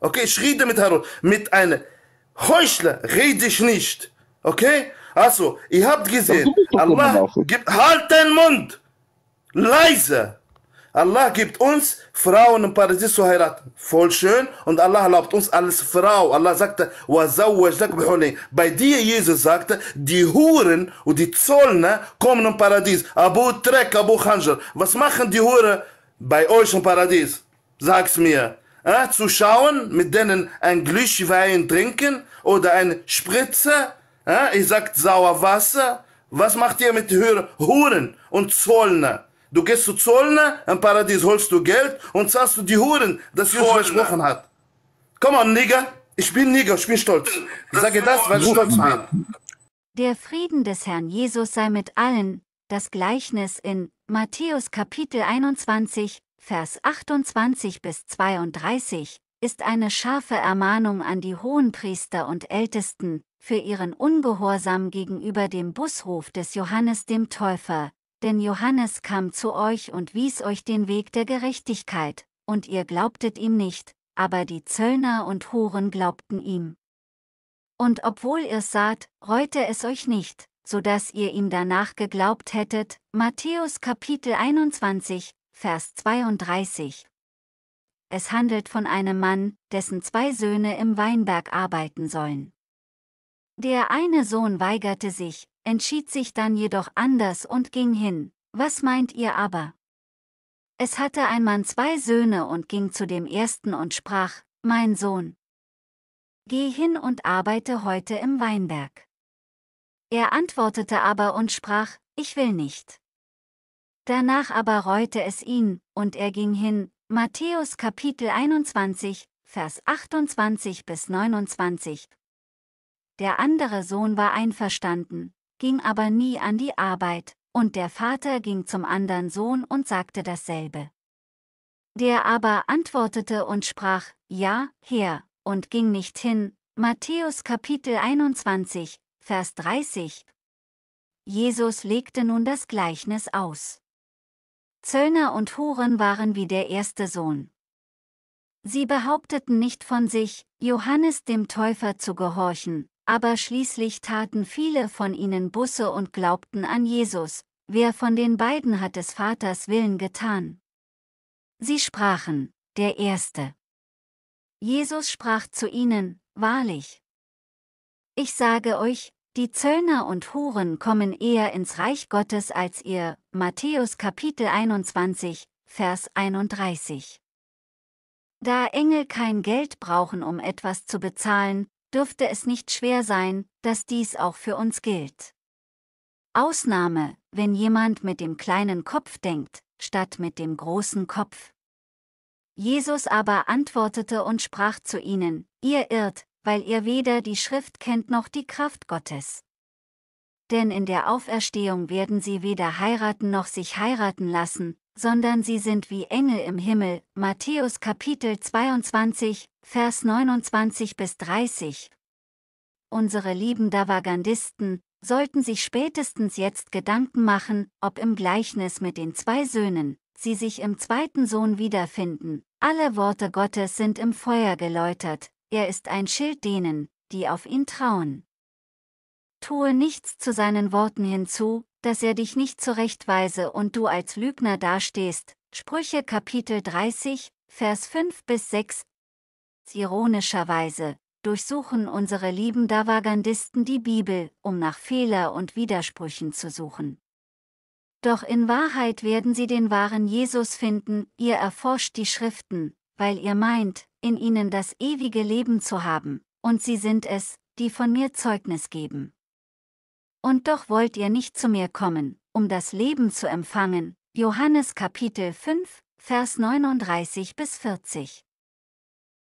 Okay, ich rede mit Harun. Mit einem Heuchler rede ich nicht. Okay? Also, ihr habt gesehen, Allah gibt, halt deinen Mund! Leise! Allah gibt uns Frauen im Paradies zu heiraten. Voll schön. Und Allah erlaubt uns alles Frau. Allah sagte, bei dir, Jesus sagte, die Huren und die Zollner kommen im Paradies. Abu Trek, Abu Khanjar. Was machen die Huren bei euch im Paradies? Sag's mir äh, zu schauen, mit denen ein Glück trinken oder eine Spritze. äh, ihr sagt Wasser. Was macht ihr mit Huren und Zollner? Du gehst zu Zollner, im Paradies holst du Geld und zahlst du die Huren, das Gott versprochen hat. Come on, Nigger. Ich bin Nigger, ich bin stolz. Ich sage das, weil ich stolz bin. Der Frieden des Herrn Jesus sei mit allen, das Gleichnis in Matthäus Kapitel 21, Vers 28 bis 32, ist eine scharfe Ermahnung an die Hohenpriester und Ältesten, für ihren Ungehorsam gegenüber dem Bushof des Johannes dem Täufer, denn Johannes kam zu euch und wies euch den Weg der Gerechtigkeit, und ihr glaubtet ihm nicht, aber die Zöllner und Huren glaubten ihm. Und obwohl ihr saht, reute es euch nicht, so dass ihr ihm danach geglaubt hättet. Matthäus Kapitel 21, Vers 32. Es handelt von einem Mann, dessen zwei Söhne im Weinberg arbeiten sollen. Der eine Sohn weigerte sich, entschied sich dann jedoch anders und ging hin. Was meint ihr aber? Es hatte ein Mann zwei Söhne und ging zu dem ersten und sprach, Mein Sohn, geh hin und arbeite heute im Weinberg. Er antwortete aber und sprach, Ich will nicht. Danach aber reute es ihn, und er ging hin. Matthäus Kapitel 21, Vers 28 bis 29. Der andere Sohn war einverstanden, ging aber nie an die Arbeit, und der Vater ging zum anderen Sohn und sagte dasselbe. Der aber antwortete und sprach, Ja, Herr, und ging nicht hin. Matthäus Kapitel 21, Vers 30. Jesus legte nun das Gleichnis aus. Zöllner und Huren waren wie der erste Sohn. Sie behaupteten nicht von sich, Johannes dem Täufer zu gehorchen, aber schließlich taten viele von ihnen Busse und glaubten an Jesus, wer von den beiden hat des Vaters Willen getan? Sie sprachen, der Erste. Jesus sprach zu ihnen, Wahrlich. Ich sage euch, die Zöllner und Huren kommen eher ins Reich Gottes als ihr. Matthäus Kapitel 21, Vers 31. Da Engel kein Geld brauchen, um etwas zu bezahlen, dürfte es nicht schwer sein, dass dies auch für uns gilt. Ausnahme, wenn jemand mit dem kleinen Kopf denkt, statt mit dem großen Kopf. Jesus aber antwortete und sprach zu ihnen, ihr irrt, weil ihr weder die Schrift kennt noch die Kraft Gottes. Denn in der Auferstehung werden sie weder heiraten noch sich heiraten lassen, sondern sie sind wie Engel im Himmel. Matthäus Kapitel 22, Vers 29 bis 30. Unsere lieben Davagandisten sollten sich spätestens jetzt Gedanken machen, ob im Gleichnis mit den zwei Söhnen sie sich im zweiten Sohn wiederfinden. Alle Worte Gottes sind im Feuer geläutert, er ist ein Schild denen, die auf ihn trauen. Tue nichts zu seinen Worten hinzu, dass er dich nicht zurechtweise und du als Lügner dastehst. Sprüche Kapitel 30, Vers 5 bis 6. Ironischerweise durchsuchen unsere lieben Davagandisten die Bibel, um nach Fehler und Widersprüchen zu suchen. Doch in Wahrheit werden sie den wahren Jesus finden, ihr erforscht die Schriften, weil ihr meint, in ihnen das ewige Leben zu haben, und sie sind es, die von mir Zeugnis geben. Und doch wollt ihr nicht zu mir kommen, um das Leben zu empfangen. Johannes Kapitel 5, Vers 39 bis 40.